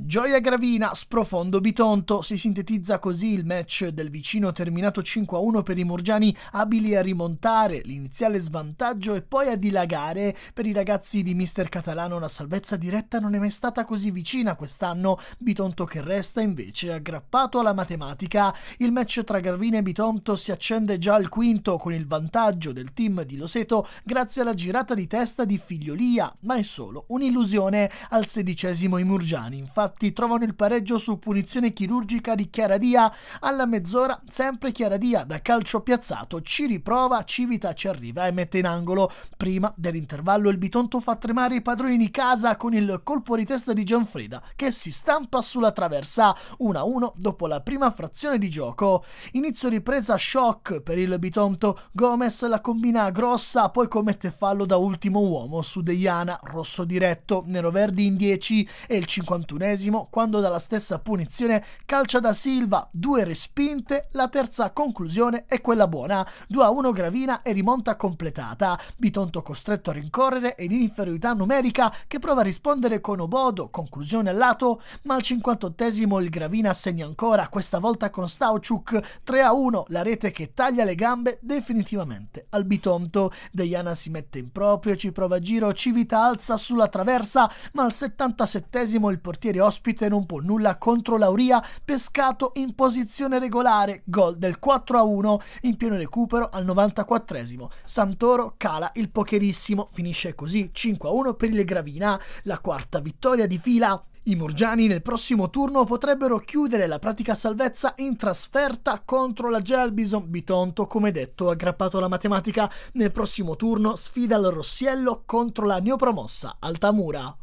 Gioia Gravina, sprofondo Bitonto, si sintetizza così il match del vicino terminato 5-1 per i Morgiani abili a rimontare l'iniziale svantaggio e poi a dilagare. Per i ragazzi di Mister Catalano la salvezza diretta non è mai stata così vicina quest'anno, Bitonto che resta invece aggrappato alla matematica. Il match tra Gravina e Bitonto si accende già al quinto con il vantaggio del team di Loseto grazie alla girata di testa di Figliolia, ma è solo un'illusione. Al sedicesimo i Murgiani infatti infatti trovano il pareggio su punizione chirurgica di Chiaradia alla mezz'ora, sempre Chiaradia da calcio piazzato ci riprova, Civita ci arriva e mette in angolo. Prima dell'intervallo il Bitonto fa tremare i padroni di casa con il colpo di testa di Gianfreda che si stampa sulla traversa 1-1 dopo la prima frazione di gioco. Inizio ripresa shock per il Bitonto, Gomez la combina grossa, poi commette fallo da ultimo uomo su Deiana, rosso diretto, nero-verdi in 10 e il 51 ventunesimo quando dalla stessa punizione calcia da Silva, due respinte, la terza conclusione è quella buona, 2 a 1 Gravina e rimonta completata, Bitonto costretto a rincorrere ed in inferiorità numerica che prova a rispondere con Obodo, conclusione a lato, ma al 58 il Gravina segna ancora, questa volta con Stauciuk, 3 a 1 la rete che taglia le gambe definitivamente al Bitonto, Dejana si mette in proprio, ci prova a giro, Civita alza sulla traversa, ma al 77 il portiere ospite non può nulla contro Lauria, pescato in posizione regolare, gol del 4-1 in pieno recupero al 94esimo. Santoro cala il pocherissimo, finisce così 5-1 per il Gravina, la quarta vittoria di fila. I Morgiani nel prossimo turno potrebbero chiudere la pratica salvezza in trasferta contro la Gelbison. Bitonto, come detto, aggrappato alla matematica. Nel prossimo turno sfida il Rossiello contro la neopromossa Altamura.